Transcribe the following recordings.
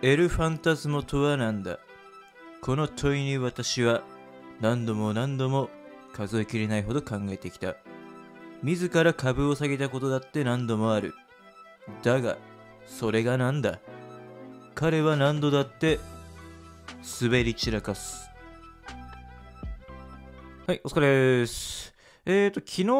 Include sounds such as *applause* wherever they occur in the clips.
エルファンタズモとは何だこの問いに私は何度も何度も数えきれないほど考えてきた。自ら株を下げたことだって何度もある。だが、それが何だ彼は何度だって滑り散らかす。はい、お疲れです。えっ、ー、と、昨日の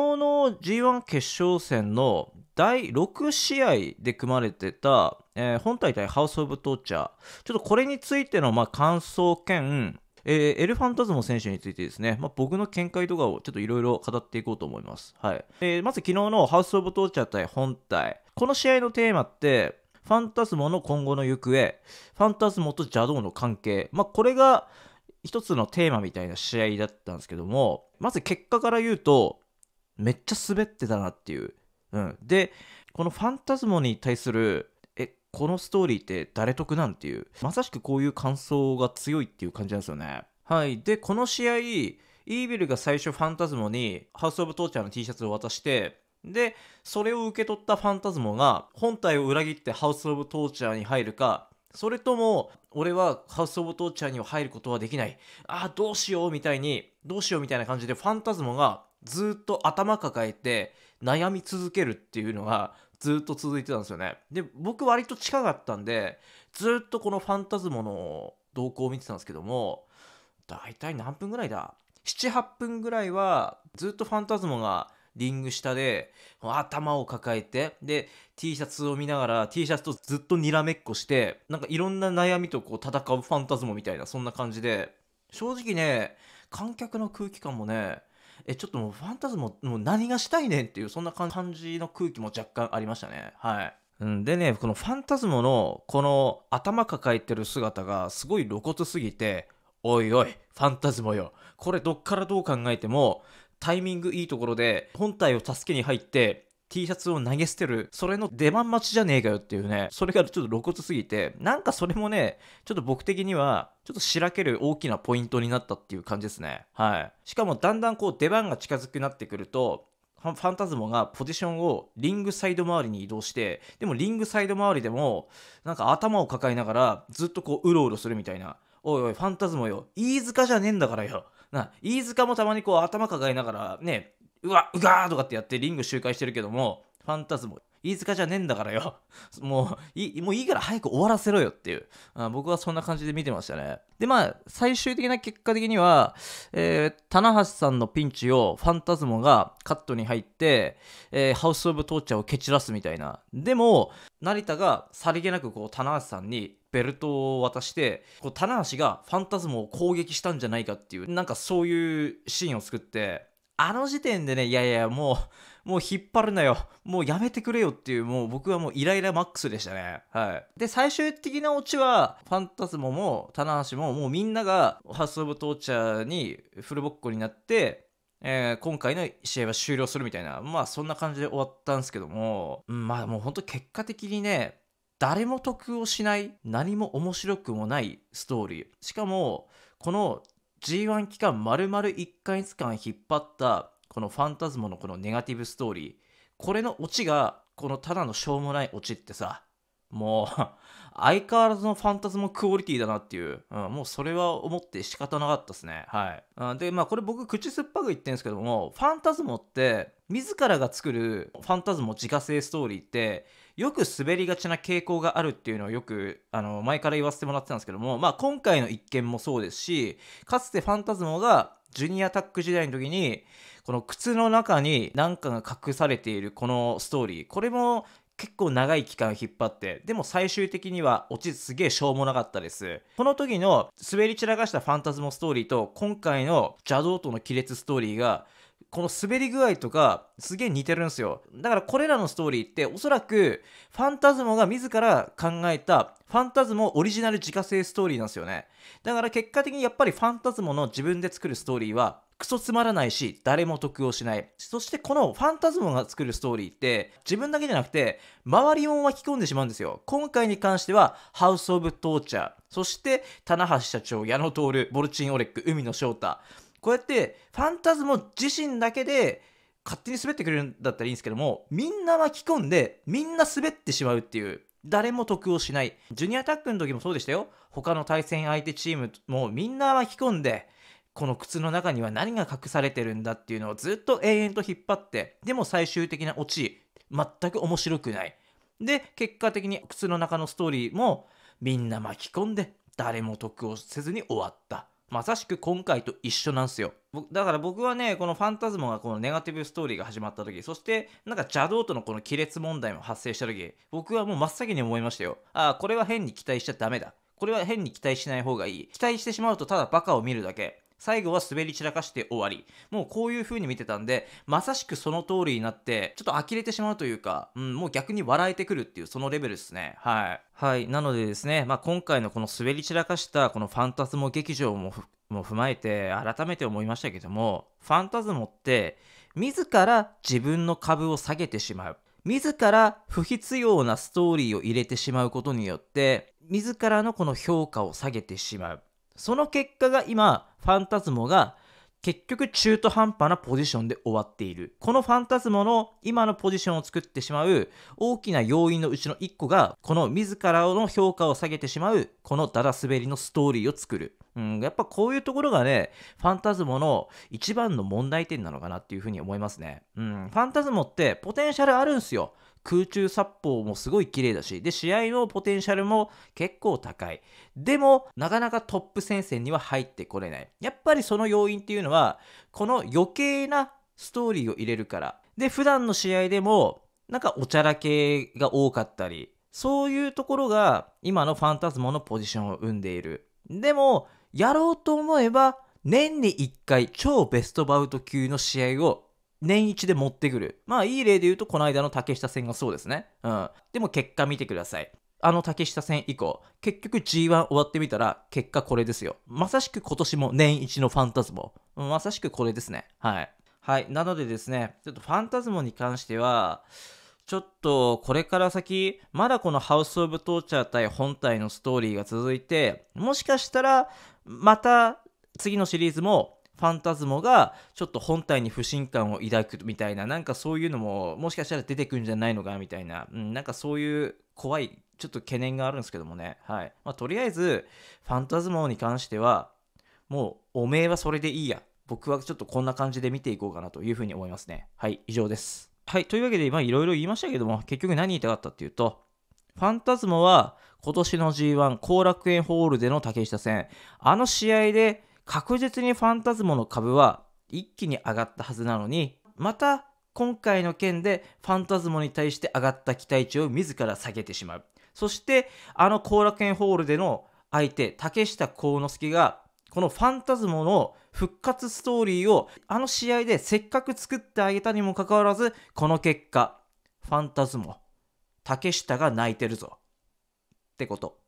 G1 決勝戦の第6試合で組まれてたえー、本体対ハウス・オブ・トーチャー、ちょっとこれについての、まあ、感想兼、えー、エルファンタズモ選手についてですね、まあ、僕の見解とかをちょっといろいろ語っていこうと思います。はい。えー、まず昨日のハウス・オブ・トーチャー対本体。この試合のテーマって、ファンタズモの今後の行方、ファンタズモと邪道の関係。まあ、これが一つのテーマみたいな試合だったんですけども、まず結果から言うと、めっちゃ滑ってたなっていう。うん。で、このファンタズモに対するこのストーリーって誰得なんていうまさしくこういう感想が強いっていう感じなんですよねはいでこの試合イービルが最初ファンタズモにハウス・オブ・トーチャーの T シャツを渡してでそれを受け取ったファンタズモが本体を裏切ってハウス・オブ・トーチャーに入るかそれとも俺はハウス・オブ・トーチャーには入ることはできないああどうしようみたいにどうしようみたいな感じでファンタズモがずっと頭抱えて悩み続けるっていうのがずっと続いてたんですよね。で、僕割と近かったんで、ずっとこのファンタズモの動向を見てたんですけども、大体何分ぐらいだ ?7、8分ぐらいは、ずっとファンタズモがリング下で、頭を抱えて、で、T シャツを見ながら、T シャツとずっとにらめっこして、なんかいろんな悩みとこう戦うファンタズモみたいな、そんな感じで、正直ね、観客の空気感もね、えちょっともうファンタズムもう何がしたいねんっていうそんな感じの空気も若干ありましたねはいうん、でねこのファンタズモのこの頭抱えてる姿がすごい露骨すぎておいおいファンタズモよこれどっからどう考えてもタイミングいいところで本体を助けに入って T シャツを投げ捨てる、それの出番待ちじゃねえかよっていうね、それがちょっと露骨すぎて、なんかそれもね、ちょっと僕的には、ちょっとしらける大きなポイントになったっていう感じですね。はい。しかもだんだんこう出番が近づくなってくると、ファンタズモがポジションをリングサイド周りに移動して、でもリングサイド周りでも、なんか頭を抱えながらずっとこううろうろするみたいな。おいおい、ファンタズモよ。飯塚じゃねえんだからよ。な、飯塚もたまにこう頭抱えながらね、うわうがーとかってやってリング周回してるけどもファンタズム飯塚じゃねえんだからよ。*laughs* もういい、もういいから早く終わらせろよっていう。あ僕はそんな感じで見てましたね。で、まあ、最終的な結果的には、えー、棚橋さんのピンチをファンタズモがカットに入って、えー、ハウス・オブ・トーチャーを蹴散らすみたいな。でも、成田がさりげなくこう、棚橋さんにベルトを渡してこう棚橋がファンタズムを攻撃したんじゃないかっていうなんかそういうシーンを作ってあの時点でね、いやいや、もう、もう引っ張るなよ。もうやめてくれよっていう、もう僕はもうイライラマックスでしたね。はい。で、最終的なオチは、ファンタズモも、棚橋も、もうみんなが、ハス・オブ・トーチャーにフルボッコになって、えー、今回の試合は終了するみたいな、まあそんな感じで終わったんですけども、うん、まあもうほんと結果的にね、誰も得をしない、何も面白くもないストーリー。しかも、この G1 期間丸々1ヶ月間引っ張ったこのファンタズモのこのネガティブストーリーこれのオチがこのただのしょうもないオチってさもう *laughs* 相変わらずのファンタズモクオリティだなっていう、うん、もうそれは思って仕方なかったですねはい、うん、でまあこれ僕口酸っぱく言ってるんですけどもファンタズモって自らが作るファンタズム自家製ストーリーってよく滑りがちな傾向があるっていうのをよくあの前から言わせてもらってたんですけども、まあ、今回の一件もそうですしかつてファンタズモがジュニアタック時代の時にこの靴の中に何かが隠されているこのストーリーこれも結構長い期間引っ張ってでも最終的には落ちすげえしょうもなかったですこの時の滑り散らかしたファンタズモストーリーと今回の邪道との亀裂ストーリーがこの滑り具合とかすげえ似てるんですよだからこれらのストーリーっておそらくファンタズモが自ら考えたファンタズモオリジナル自家製ストーリーなんですよねだから結果的にやっぱりファンタズモの自分で作るストーリーはクソつまらないし誰も得をしないそしてこのファンタズモが作るストーリーって自分だけじゃなくて周りも巻き込んでしまうんですよ今回に関してはハウス・オブ・トーチャーそして棚橋社長矢野徹ボルチン・オレック海野翔太こうやってファンタズモ自身だけで勝手に滑ってくれるんだったらいいんですけどもみんな巻き込んでみんな滑ってしまうっていう誰も得をしないジュニアタックの時もそうでしたよ他の対戦相手チームもみんな巻き込んでこの靴の中には何が隠されてるんだっていうのをずっと永遠と引っ張ってでも最終的なオチ全く面白くないで結果的に靴の中のストーリーもみんな巻き込んで誰も得をせずに終わったまさしく今回と一緒なんすよ。だから僕はね、このファンタズモがこのネガティブストーリーが始まった時、そしてなんか邪道とのこの亀裂問題も発生した時、僕はもう真っ先に思いましたよ。ああ、これは変に期待しちゃダメだ。これは変に期待しない方がいい。期待してしまうとただバカを見るだけ。最後は滑り散らかして終わり。もうこういう風に見てたんで、まさしくその通りになって、ちょっと呆れてしまうというか、うん、もう逆に笑えてくるっていう、そのレベルですね。はい。はい。なのでですね、まあ、今回のこの滑り散らかした、このファンタズモ劇場もも踏まえて改めて思いましたけどもファンタズモって自ら自分の株を下げてしまう自ら不必要なストーリーを入れてしまうことによって自らのこの評価を下げてしまうその結果が今、ファンタズモが結局中途半端なポジションで終わっている。このファンタズモの今のポジションを作ってしまう大きな要因のうちの1個が、この自らの評価を下げてしまう、このダダ滑りのストーリーを作る。うん、やっぱこういうところがね、ファンタズモの一番の問題点なのかなっていうふうに思いますね。うん、ファンタズモってポテンシャルあるんすよ。空中殺法もすごい綺麗だし、で、試合のポテンシャルも結構高い。でも、なかなかトップ戦線には入ってこれない。やっぱりその要因っていうのは、この余計なストーリーを入れるから。で、普段の試合でも、なんかおちゃらけが多かったり、そういうところが今のファンタズモのポジションを生んでいる。でも、やろうと思えば、年に1回超ベストバウト級の試合を年一で持ってくる。まあいい例で言うと、この間の竹下戦がそうですね。うん。でも結果見てください。あの竹下戦以降、結局 G1 終わってみたら、結果これですよ。まさしく今年も年一のファンタズモ。まさしくこれですね。はい。はい。なのでですね、ちょっとファンタズモに関しては、ちょっとこれから先、まだこのハウス・オブ・トーチャー対本体のストーリーが続いて、もしかしたら、また次のシリーズもファンタズモがちょっと本体に不信感を抱くみたいな、なんかそういうのももしかしたら出てくるんじゃないのかみたいな、うん、なんかそういう怖い、ちょっと懸念があるんですけどもね。はい。まあ、とりあえず、ファンタズモに関しては、もうおめえはそれでいいや。僕はちょっとこんな感じで見ていこうかなというふうに思いますね。はい、以上です。はい、というわけで、まあいろいろ言いましたけども、結局何言いたかったっていうと、ファンタズモは今年の G1 後楽園ホールでの竹下戦、あの試合で確実にファンタズモの株は一気に上がったはずなのに、また今回の件でファンタズモに対して上がった期待値を自ら下げてしまう。そして、あの後楽園ホールでの相手、竹下幸之助が、このファンタズモの復活ストーリーをあの試合でせっかく作ってあげたにもかかわらず、この結果、ファンタズモ、竹下が泣いてるぞ。ってこと。